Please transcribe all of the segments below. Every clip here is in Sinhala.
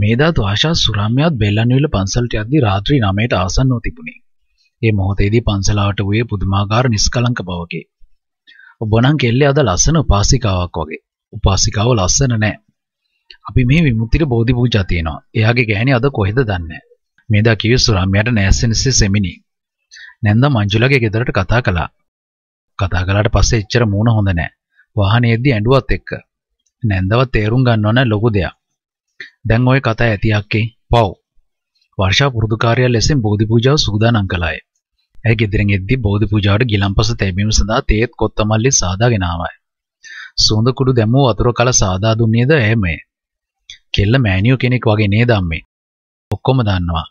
මේ දාතු ආශා සුරම්‍යත් බෙල්ලන්විල පන්සලට යද්දී රාත්‍රී 9ට ආසන්න වූ තිබුණි. ඒ මොහොතේදී පන්සලාවට වූයේ පුදුමාකාර නිෂ්කලංක බවකි. ඔබ නම් කෙල්ලේ අද ලස්සන උපාසිකාවක් වගේ. උපාසිකාව ලස්සන නෑ. අපි මේ විමුක්තිට බෝධි පූජා තියෙනවා. එයාගේ ගෑණි අද කොහෙද දන්නේ මේ දා කිව්වේ සුරම්‍යයට නෑස්සෙනසේ සෙමිනි. නැන්ද මංජුලගේ ගෙදරට කතා කළා. කතා කළාට පස්සේ එච්චර මූණ හොඳ නෑ. වාහනේදී ඇඬුවත් එක්ක. නැන්දව තේරුම් ගන්නව නෑ ලොකු දෙයක්. දැන් ওই කතා ඇති අක්කේ. පව්. වර්ෂා පුරුදු කාර්යය ලෙසින් බෝධි පූජාව සූදානම් කළාය. ඇය ගෙදරින් එද්දී බෝධි පූජාවට ගිලම්පස තැබීම සඳහා තේත් කොත්තමල්ලි සාදාගෙන ආවාය. සුවඳ කුඩු දැමූ වතුර කල සාදා දුන්නේද ඇයමය. කෙල්ල මෑණියෝ කෙනෙක් වගේ නේද අම්මේ. ඔක්කොම දන්නවා.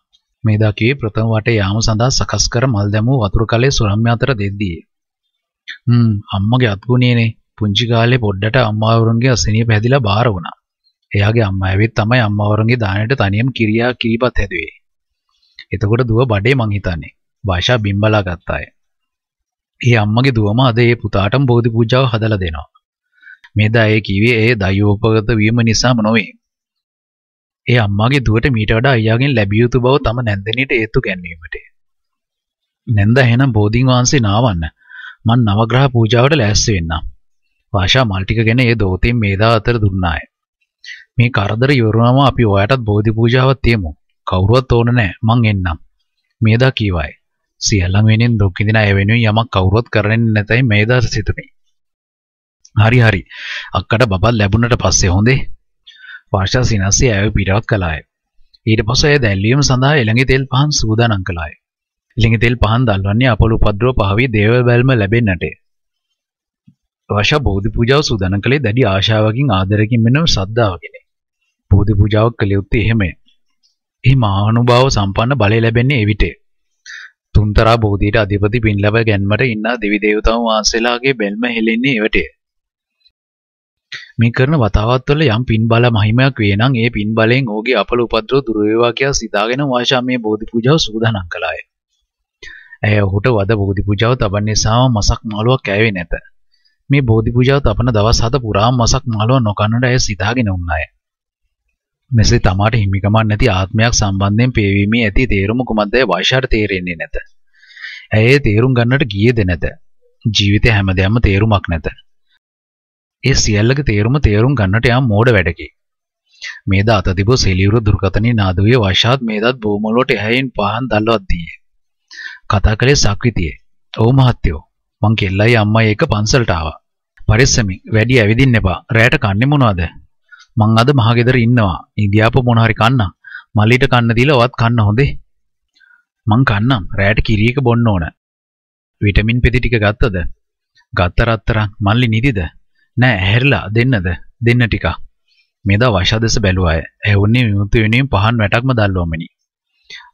මේ දකියේ ප්‍රථම වටේ යාම සඳහා සකස් කර මල් දැමූ වතුර කලේ සොරම්ම අතර දෙද්දී. හ්ම් අම්මගේ අත්ගුණියනේ. පුංචි කාලේ පොඩ්ඩට අම්මාවරුන්ගේ අසනීප හැදිලා බාර වුණා. එයාගේ අම්මා ඇවිත් තමයි අම්මවරුන්ගේ දාණයට තනියම කිරියා කිරිපත් හැදුවේ. එතකොට දුව බඩේ මං හිතන්නේ භාෂා බිම්බලා ගත්තාය. ඒ අම්මගේ දුවම අද ඒ පුතාටම බෝධි පූජාව හදලා දෙනවා. මේ දයේ කිව්වේ ඒ දයෝපගත වීම නිසාම නොවේ. ඒ අම්මාගේ දුවට මීට වඩා අයියාගෙන් ලැබිය යුතු බව තම නැන්දනියට හේතු ගැන්වීමට. නැන්ද එහෙනම් බෝධින් වහන්සේ නාවන්න. මන් නවග්‍රහ පූජාවට ලෑස්ති වෙන්නම්. වාෂා මල් ටික ගැන ඒ දෝතින් මේදා අතර දුන්නාය. මේ කරදර ඉවරුනම අපි ඔයාටත් බෝධි පූජාවක් තියමු. කවුරුවත් ඕන නැහැ. මං එන්නම්. මේදා කීවායි. සියල්ලම වෙනින් දුක් විඳින අය වෙනුවෙන් යමක් කවුරුවත් කරන්නේ නැතයි මේදා සිතුනේ. හරි හරි. අක්කට බබා ලැබුණට පස්සේ හොඳේ. වාෂා සිනස්සී ඇයව පිටවත් කළාය. ඊට පස්සේ ඇය දැල්වීම සඳහා එළඟි තෙල් පහන් සූදානම් කළාය. එළඟි තෙල් පහන් දැල්වන්නේ අපලු උපද්‍රව පහවි දේව බැල්ම ලැබෙන්නට. වාෂා බෝධි පූජාව සූදානම් කළේ දැඩි ආශාවකින් ආදරයෙන් මෙන්න සද්ධාවකින්. බෝධි පූජාවක් කළ යුත්තේ එහෙමය. එහි මහානුභාව සම්පන්න බලය ලැබෙන්නේ එවිටේ. තුන්තරා බෝධියට අධිපති පින් ලැබ ගැන්මට ඉන්න දෙවි දේවතාවුන් වහන්සේලාගේ බැල්ම හෙලෙන්නේ එවිටේ. මේ කරන වතාවත් වල යම් පින් බල මහිමයක් වේ නම් ඒ පින් බලයෙන් ඕගේ අපල උපද්‍රව දුර වේවා කියා සිතාගෙන වාෂා මේ බෝධි පූජාව සූදානම් කළාය. ඇය ඔහුට වද බෝධි පූජාව තබන්නේ සාම මසක් මාළුවක් ඇවේ නැත. මේ බෝධි පූජාව තපන දවස් හත පුරාම මසක් මාළුව නොකන්නට ඇය සිතාගෙන උන්නාය. මෙසේ තමාට හිමිකමක් නැති ආත්මයක් සම්බන්ධයෙන් පේවීමේ ඇති තේරුම කුමක්දයි වයිෂාට තේරෙන්නේ නැත. ඇය තේරුම් ගන්නට ගියේද නැත. ජීවිතේ හැමදේම තේරුමක් නැත. ඒ සියල්ලගේ තේරුම තේරුම් ගන්නට යාම මෝඩ වැඩකි. මේද අත තිබූ සෙලියුර දුර්ගතනේ නාද වූයේ වයිෂාත් මේදත් බෝමලුවට එහැයින් පහන් දැල්වත් දීයේ. කතා කළේ සක්විතියේ. "ඔව් මහත්තයෝ, මං කෙල්ලයි අම්මයි එක පන්සලට ආවා. පරිස්සමින් වැඩි ඇවිදින්න එපා. රැයට කන්නේ මොනවද?" මං අද මහගෙදර ඉන්නවා. ඉගියාපු මොන හරි කන්න. මල්ලිට කන්න දීලා ඔවත් කන්න හොඳේ. මං කන්නම්. රෑට කිරි එක බොන්න ඕන. විටමින් පෙති ටික ගත්තද? ගත්ත රත්තරන් මල්ලි නිදිද? නෑ ඇහැරිලා දෙන්නද? දෙන්න ටිකක්. මේදා වශාදස බැලුවාය. ඇහුන්නේ විමුක්ති වෙනුවෙන් පහන් වැටක්ම දැල්වමනි.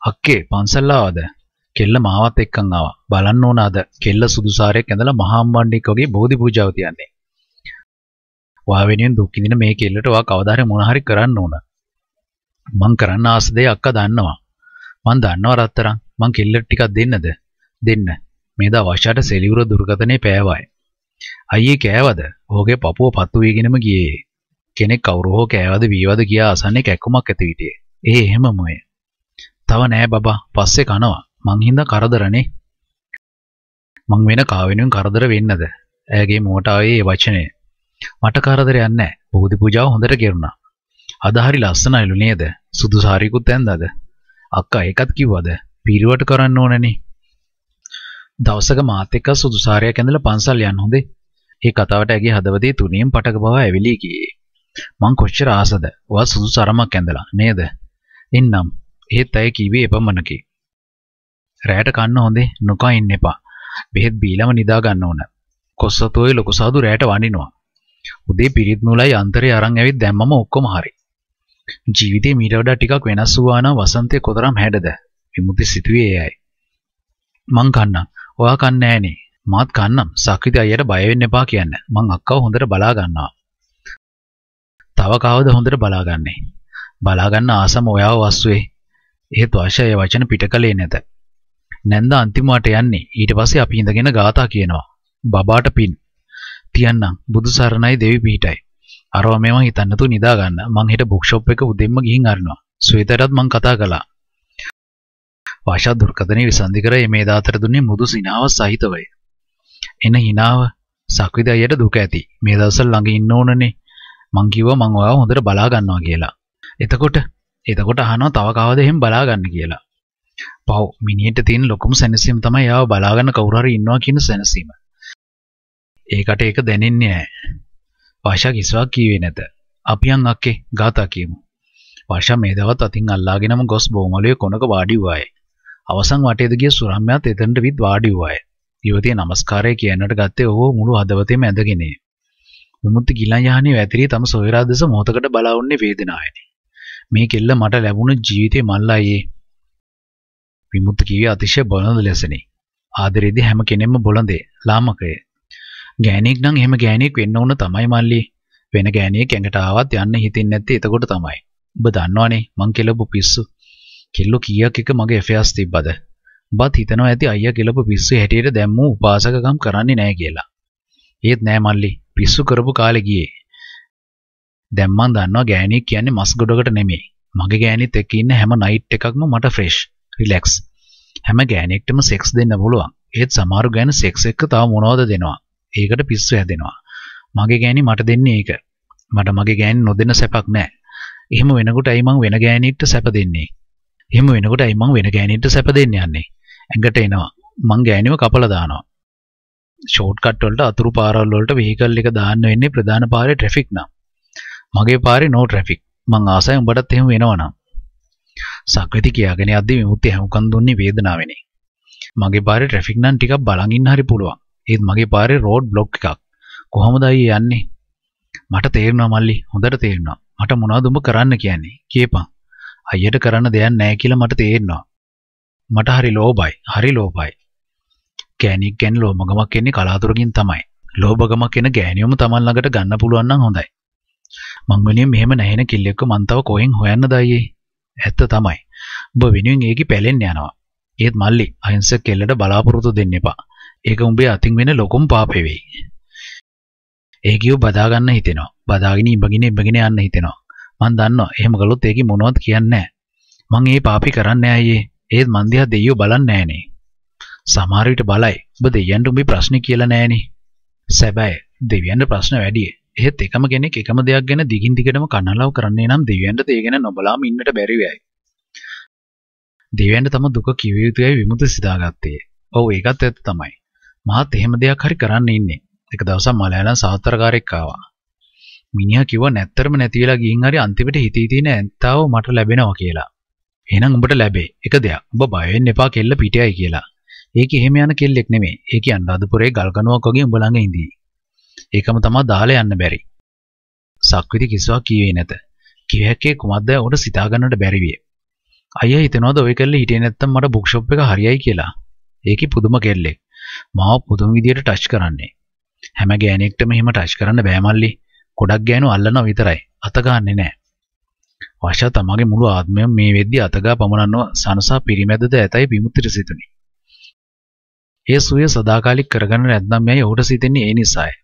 අක්කේ පන්සල් ආවද? කෙල්ල මාවත් එක්කන් ආවා. බලන්න ඕන අද. කෙල්ල සුදු සාරයක් ඇඳලා මහාම්බණ්ඩික් වගේ බෝධි පූජාව තියන්නේ. ඔයා වෙනුවෙන් දුක් විඳින මේ කෙල්ලට ඔයා කවදා හරි මොන හරි කරන්න ඕන. මං කරන්න ආස දෙයක් අක්කා දන්නවා. මං දන්නවා රත්තරන් මං කෙල්ලට ටිකක් දෙන්නද? දෙන්න. මේ දා වශාට සෙලිවුර දුර්ගතනේ පෑවයි. අයියේ කෑවද? ඔහුගේ පපුව පත්තු වීගෙනම ගියේ. කෙනෙක් කවුරු හෝ කෑවද වීවද කියා අසන්නේ කැක්කුමක් ඇති විදියේ. ඒ එහෙමම ඔය. තව නෑ බබා, පස්සේ කනවා. මං හින්දා කරදරනේ. මං වෙන කාවෙනුන් කරදර වෙන්නද? ඇගේ මෝට ආවේ මේ වචනේ. මට කරදරයක් නැහැ. බෝධි පූජාව හොඳට කෙරුණා. අද හරි ලස්සනයිලු නේද? සුදු සාරියකුත් ඇඳලාද? අක්කා ඒකත් කිව්වද? පිරිවට කරන්න ඕනනේ. දවසක මාත් එක්ක සුදු සාරියක් ඇඳලා පන්සල් යන්න හොඳේ. ඒ කතාවට ඇගේ හදවතේ තුනියම් පටක බව ඇවිලී ගියේ. මං කොච්චර ආසද? වා සුදු සරමක් ඇඳලා නේද? එන්නම්. එහෙත් ඇය කිව්වේ එපමණකි. රැයට කන්න හොඳේ. නොකා ඉන්න එපා. බෙහෙත් බීලම නිදා ගන්න ඕන. කොස්සතෝයේ ලොකු සාදු රැයට වඳිනවා. උදේ පිරිත් නූලයි අන්තරේ අරන් ඇවිත් දැම්මම ඔක්කොම හරි. ජීවිතේ මීට වඩා ටිකක් වෙනස් වුණා නම් වසන්තේ කොතරම් හැඩද? විමුති සිටුවේ එයයි. මං කන්නම්. ඔයා කන්නේ නෑනේ. මාත් කන්නම්. සක්විති අයියට බය වෙන්න එපා කියන්න. මං අක්කව හොඳට බලා ගන්නවා. තව කවද හොඳට බලාගන්නේ? බලා ගන්න ආසම ඔයාව වස්සුවේ. එහෙත් වශය වචන පිටකලේ නැත. නැන්ද අන්තිමට යන්නේ. ඊට පස්සේ අපි ඉඳගෙන ගාථා කියනවා. බබාට පින්. තියන්නම් බුදු සරණයි දෙවි පිහිටයි. අරව මේවා හිතන්න තු නිදා ගන්න. මං හෙට බුක් ෂොප් එක උදෙන්ම ගිහින් අරිනවා. ස්වේතටත් මං කතා කළා. වාෂා දුර්කතනේ විසන්ධි කර මේ දාතර දුන්නේ මුදු සිනාව සහිතවයි. එන හිනාව සක්විත අයියට දුක ඇති. මේ දවස්වල ළඟ ඉන්න ඕනනේ. මං කිව්වා මං ඔයාව හොඳට බලා ගන්නවා කියලා. එතකොට එතකොට අහනවා තව කවද එහෙම බලා ගන්න කියලා. පව් මිනිහෙට තියෙන ලොකුම සැනසීම තමයි එයාව බලා ගන්න කවුරු හරි ඉන්නවා කියන සැනසීම. ඒකට ඒක දැනෙන්නේ නැහැ. පාෂා කිසිවක් කීවේ නැත. අපි යන් අක්කේ ගාථා කියමු. පාෂා මේ දවස් අතින් අල්ලාගෙනම ගොස් බොමලුවේ කොනක වාඩි වූාය. අවසන් වටේද ගිය සුරම්යාත් එතනට විත් වාඩි වූාය. ඊවතිය নমස්කාරය කියන්නට ගත්තේ ඔහු මුළු හදවතේම ඇඳගෙනේ. විමුක්ති ගිලන් යහනේ වැතිරී තම සොයරා දෙස මොහතකට බලා වුන්නේ වේදනාවෙනි. මේ කෙල්ල මට ලැබුණු ජීවිතේ මල්ලායේ විමුක්ත කිවි අතිශය බොළඳ ලෙසනි ආදරේදී හැම කෙනෙම බොළඳේ ලාමකයේ ගෑණියෙක් නම් එහෙම ගෑණියෙක් වෙන්න ඕන තමයි මල්ලි. වෙන ගෑණියෙක් ඇඟට ආවත් යන්න හිතින් නැත්තේ එතකොට තමයි. ඔබ දන්නවනේ මං කෙලපු පිස්සු. කෙල්ලෝ කීයක් එක මගේ FAS තිබ්බද? ඔබත් හිතනවා ඇති අයියා කෙලපු පිස්සු හැටියට දැම්මු උපාසකකම් කරන්නේ නැහැ කියලා. ඒත් නෑ මල්ලි. පිස්සු කරපු කාලේ ගියේ. දැන් මං දන්නවා ගෑණියෙක් කියන්නේ මස් ගොඩකට නෙමෙයි. මගේ ගෑණිත් එක්ක ඉන්න හැම නයිට් එකක්ම මට ෆ්‍රෙෂ්, රිලැක්ස්. හැම ගෑණෙක්ටම සෙක්ස් දෙන්න පුළුවන්. ඒත් සමහරු ගැන සෙක්ස් එක්ක තව මොනවද දෙනවා. ඒකට පිස්සු හැදෙනවා. මගේ ගෑණි මට දෙන්නේ ඒක. මට මගේ ගෑණි නොදෙන සැපක් නැහැ. එහෙම වෙනකොට ඇයි මං වෙන ගෑණිට සැප දෙන්නේ? එහෙම වෙනකොට ඇයි මං වෙන ගෑණිට සැප දෙන්න යන්නේ? ඇඟට එනවා. මං ගෑණිව කපලා දානවා. ෂෝට් කට් වලට අතුරු පාරවල් වලට වෙහිකල් එක දාන්න වෙන්නේ ප්‍රධාන පාරේ ට්‍රැෆික් නම්. මගේ පාරේ නෝ ට්‍රැෆික්. මං ආසයි උඹටත් එහෙම වෙනවනම්. සක්විති කියාගෙන යද්දි විමුක්ති හැමුකන් දුන්නේ වේදනාවෙනේ. මගේ පාරේ ට්‍රැෆික් නම් ටිකක් බලන් ඉන්න හරි පුළුවන්. ඒත් මගේ පාරේ රෝඩ් බ්ලොක් එකක්. කොහොමද අයියේ යන්නේ? මට තේරෙනවා මල්ලි. හොඳට තේරෙනවා. මට මොනවද උඹ කරන්න කියන්නේ? කියපන්. අයියට කරන්න දෙයක් නැහැ කියලා මට තේරෙනවා. මට හරි ලෝභයි. හරි ලෝභයි. ගෑණියෙක් ගැන ලෝභකමක් එන්නේ කලාතුරකින් තමයි. ලෝභකමක් එන ගෑණියොම Taman ළඟට ගන්න පුළුවන් නම් හොඳයි. මං වෙනුවෙන් මෙහෙම නැහෙන කිල්ලෙක්ව මං තව කොහෙන් හොයන්නද අයියේ? ඇත්ත තමයි. ඔබ වෙනුවෙන් ඒකි පැලෙන්න යනවා. ඒත් මල්ලි අහිංසක කෙල්ලට බලාපොරොත්තු දෙන්න එපා. ඒක උඹේ අතින් වෙන ලොකුම පාපේ වෙයි. ඒ කියෝ බදා ගන්න හිතෙනවා. බදාගෙන ඉඹගෙන ඉඹගෙන යන්න හිතෙනවා. මන් දන්නවා එහෙම කළොත් ඒක මොනවත් කියන්නේ නැහැ. මං ඒ පාපේ කරන්නේ අයියේ. ඒත් මන් දිහා දෙයියෝ බලන්නේ නැහනේ. සමහර විට බලයි. ඔබ දෙයියන්ට උඹේ ප්‍රශ්නේ කියලා නැහනේ. සැබෑ දෙවියන්ට ප්‍රශ්න වැඩියි. එහෙත් එකම කෙනෙක් එකම දෙයක් ගැන දිගින් දිගටම කනලව් කරන්නේ නම් දෙවියන්ට ඒ ගැන නොබලාම ඉන්නට බැරි වෙයි. දෙවියන්ට තම දුක කිව යුතුයි විමුක්ති සිතාගත්තේ. ඔව් ඒකත් ඇත්ත තමයි. මාත් එහෙම දෙයක් හරි කරන්න ඉන්නේ. එක දවසක් මලයාලම් සහතරකාරයෙක් ආවා. මිනිහා කිව්වා නැත්තරම නැති වෙලා ගිහින් හරි අන්තිමට හිතේ තියෙන ඇත්තාව මට ලැබෙනවා කියලා. එහෙනම් උඹට ලැබේ. එක දෙයක්. උඹ බය වෙන්න එපා කෙල්ල පිටයයි කියලා. ඒක එහෙම යන කෙල්ලෙක් නෙමෙයි. ඒ කියන්නේ අනුරාධපුරේ ගල් ගණුවක් වගේ උඹ ළඟ ඉඳී. ඒකම තමයි දාලා යන්න බැරි. සක්විති කිසිවක් කීවේ නැත. කිය හැකේ කුමක්දයි උඩ සිතා ගන්නට බැරි විය. අයියා හිතනවාද ඔය කෙල්ල හිටියේ නැත්තම් මට බුක් ෂොප් එක හරියයි කියලා. ඒකේ පුදුම කෙල්ලෙක්. මාව පුදුම විදියට ටච් කරන්නේ. හැම ගෑණෙක්ටම එහෙම ටච් කරන්න බෑ මල්ලි. ගොඩක් ගෑනු අල්ලනවා විතරයි. අත ගන්නෙ නෑ. වශා තමගේ මුළු ආත්මයම මේ වෙද්දී අතගා පමණන්ව සනසා පිරිමැදද ඇතයි විමුක්තිර සිතුනි. ඒ සුවය සදාකාලික කරගන්න නැත්නම් මෙයි ඔහුට සිතෙන්නේ ඒ නිසායි.